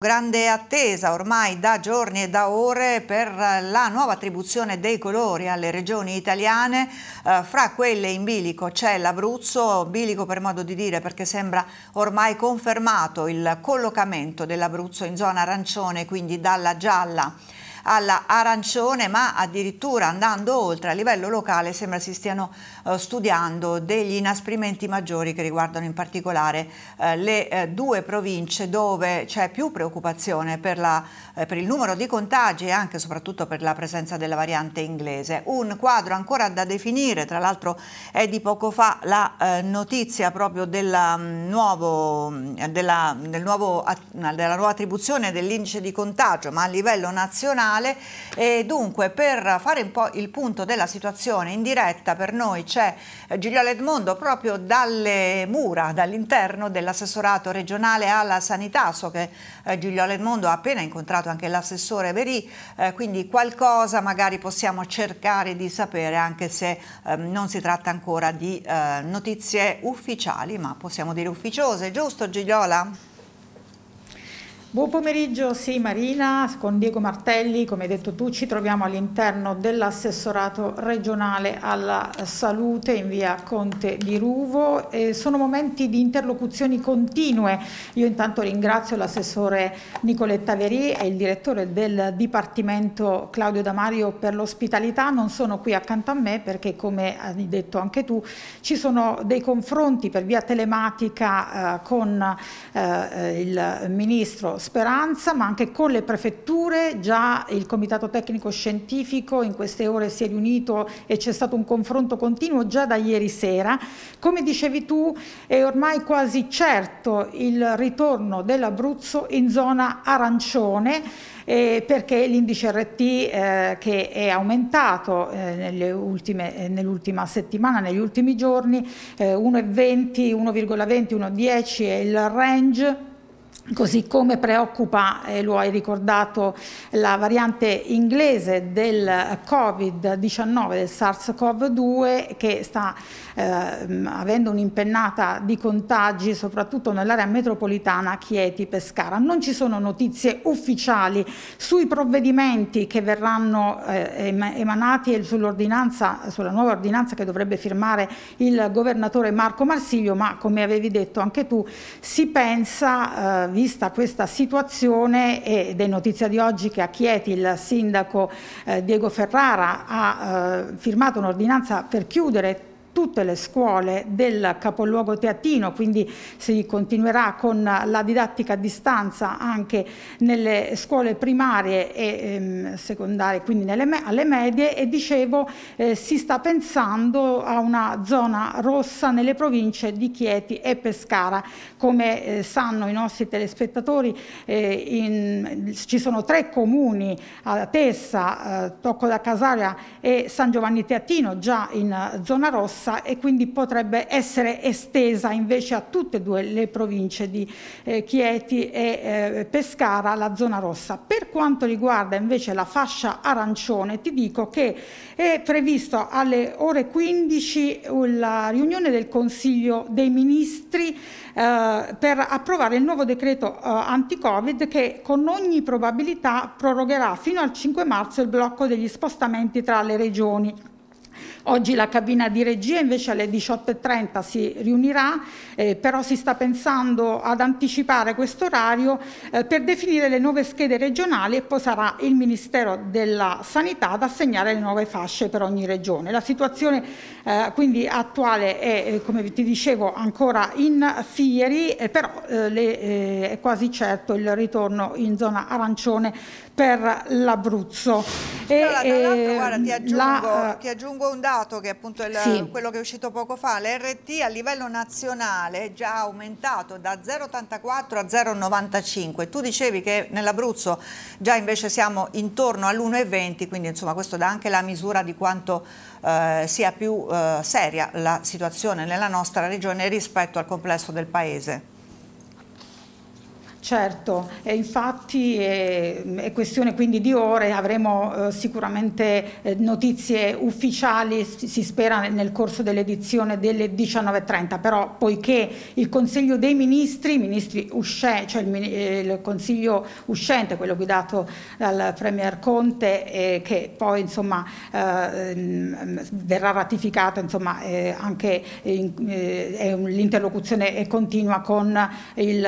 Grande attesa ormai da giorni e da ore per la nuova attribuzione dei colori alle regioni italiane, eh, fra quelle in bilico c'è l'Abruzzo, bilico per modo di dire perché sembra ormai confermato il collocamento dell'Abruzzo in zona arancione, quindi dalla gialla alla arancione, ma addirittura andando oltre a livello locale sembra si stiano eh, studiando degli inasprimenti maggiori che riguardano in particolare eh, le eh, due province dove c'è più preoccupazione per, la, eh, per, il numero di contagi e anche soprattutto per la presenza della variante inglese. Un quadro ancora da definire, tra l'altro è di poco fa la eh, notizia proprio della, mh, mm, nuovo, della, del nuovo, della nuova attribuzione dell'indice di contagio, ma a livello nazionale regionale. E dunque, per fare un po' il punto della situazione in diretta per noi c'è eh, Giuliano Edmondo proprio dalle mura, dall'interno dell'assessorato regionale alla sanità. So che eh, Giuliano Edmondo ha appena incontrato anche l'assessore Verì, eh, quindi qualcosa magari possiamo cercare di sapere anche se ehm, non si tratta ancora di eh, notizie ufficiali, ma possiamo dire ufficiose, giusto Gigliola? Buon pomeriggio, sì Marina, con Diego Martelli, come hai detto tu ci troviamo all'interno dell'assessorato regionale alla salute in via Conte di Ruvo. Eh, sono momenti di interlocuzioni continue, io intanto ringrazio l'assessore Nicoletta Verì e il direttore del Dipartimento Claudio Damario per l'ospitalità, non sono qui accanto a me perché come hai detto anche tu ci sono dei confronti per via telematica eh, con eh, il Ministro Speranza, ma anche con le prefetture, già il Comitato Tecnico Scientifico in queste ore si è riunito e c'è stato un confronto continuo già da ieri sera. Come dicevi tu, è ormai quasi certo il ritorno dell'Abruzzo in zona arancione. Eh, perché l'indice RT eh, che è aumentato eh, eh, nell'ultima settimana, negli ultimi giorni, 1,20, 1,20, 1,10 è il range Così come preoccupa, e lo hai ricordato, la variante inglese del Covid-19, del SARS-CoV-2, che sta eh, avendo un'impennata di contagi soprattutto nell'area metropolitana Chieti-Pescara. Non ci sono notizie ufficiali sui provvedimenti che verranno eh, emanati e sull sulla nuova ordinanza che dovrebbe firmare il governatore Marco Marsiglio, ma come avevi detto anche tu, si pensa eh, vista questa situazione ed è notizia di oggi che a Chieti il sindaco eh, Diego Ferrara ha eh, firmato un'ordinanza per chiudere tutte le scuole del capoluogo teatino, quindi si continuerà con la didattica a distanza anche nelle scuole primarie e ehm, secondarie, quindi me alle medie e dicevo eh, si sta pensando a una zona rossa nelle province di Chieti e Pescara. Come eh, sanno i nostri telespettatori eh, in, ci sono tre comuni, Tessa, eh, Tocco da Casaria e San Giovanni Teatino già in eh, zona rossa diversa e quindi potrebbe essere estesa invece a tutte e due le province di eh, Chieti e eh, Pescara la zona rossa. Per quanto riguarda invece la fascia arancione ti dico che è previsto alle ore 15 la riunione del Consiglio dei Ministri eh, per approvare il nuovo decreto eh, anti-Covid che con ogni probabilità prorogherà fino al 5 marzo il blocco degli spostamenti tra le regioni Oggi la cabina di regia invece alle 18.30 si riunirà, eh, però si sta pensando ad anticipare questo orario eh, per definire le nuove schede regionali e poi sarà il Ministero della Sanità ad assegnare le nuove fasce per ogni regione. La situazione eh, quindi attuale è, eh, come ti dicevo, ancora in fieri, eh, però eh, le, è quasi certo il ritorno in zona arancione per l'Abruzzo. No, no, ehm, guarda, ti aggiungo, la, ti aggiungo un dato dato che appunto il, sì. quello che è uscito poco fa, l'RT a livello nazionale è già aumentato da 0,84 a 0,95. Tu dicevi che nell'Abruzzo già invece siamo intorno all'1,20, quindi insomma questo dà anche la misura di quanto eh, sia più eh, seria la situazione nella nostra regione rispetto al complesso del Paese. Certo, e infatti è, eh, è, questione quindi di ore, avremo eh, sicuramente eh, notizie ufficiali, si spera nel, nel corso dell'edizione delle 19.30, però poiché il Consiglio dei Ministri, ministri usce, cioè il, eh, il, Consiglio uscente, quello guidato dal Premier Conte, eh, che poi insomma, eh, mm, verrà ratificato, insomma, anche l'interlocuzione è continua con il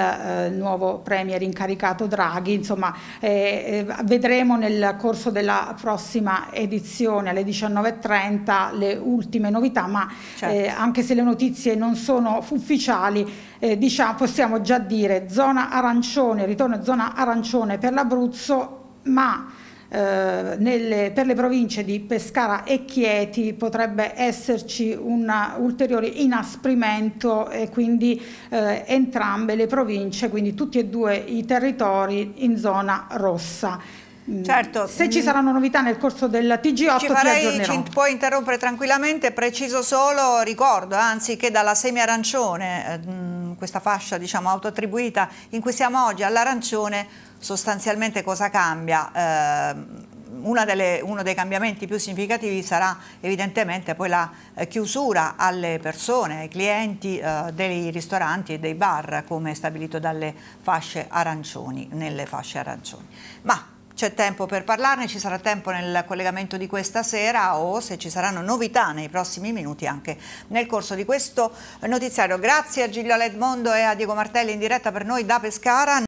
nuovo Presidente premier incaricato Draghi, insomma eh, eh, vedremo nel corso della prossima edizione alle 19.30 le ultime novità, ma certo. eh, anche se le notizie non sono ufficiali, eh, diciamo, possiamo già dire zona arancione, ritorno zona arancione per l'Abruzzo, ma eh, nelle, per le province di Pescara e Chieti potrebbe esserci un ulteriore inasprimento e quindi eh, entrambe le province, quindi tutti e due i territori in zona rossa. Mm. Certo. Se ci saranno novità nel corso del TG8 ci, farei, ci puoi interrompere tranquillamente, preciso solo, ricordo, anzi che dalla semi arancione eh, questa fascia diciamo, autoattribuita in cui siamo oggi all'arancione, sostanzialmente cosa cambia? Eh, delle, uno dei cambiamenti più significativi sarà evidentemente poi la eh, chiusura alle persone, ai clienti eh, dei ristoranti e dei bar come stabilito dalle fasce arancioni, nelle fasce arancioni. Ma c'è tempo per parlarne, ci sarà tempo nel collegamento di questa sera o se ci saranno novità nei prossimi minuti anche nel corso di questo notiziario. Grazie a Gigliola Edmondo e a Diego Martelli in diretta per noi da Pescara.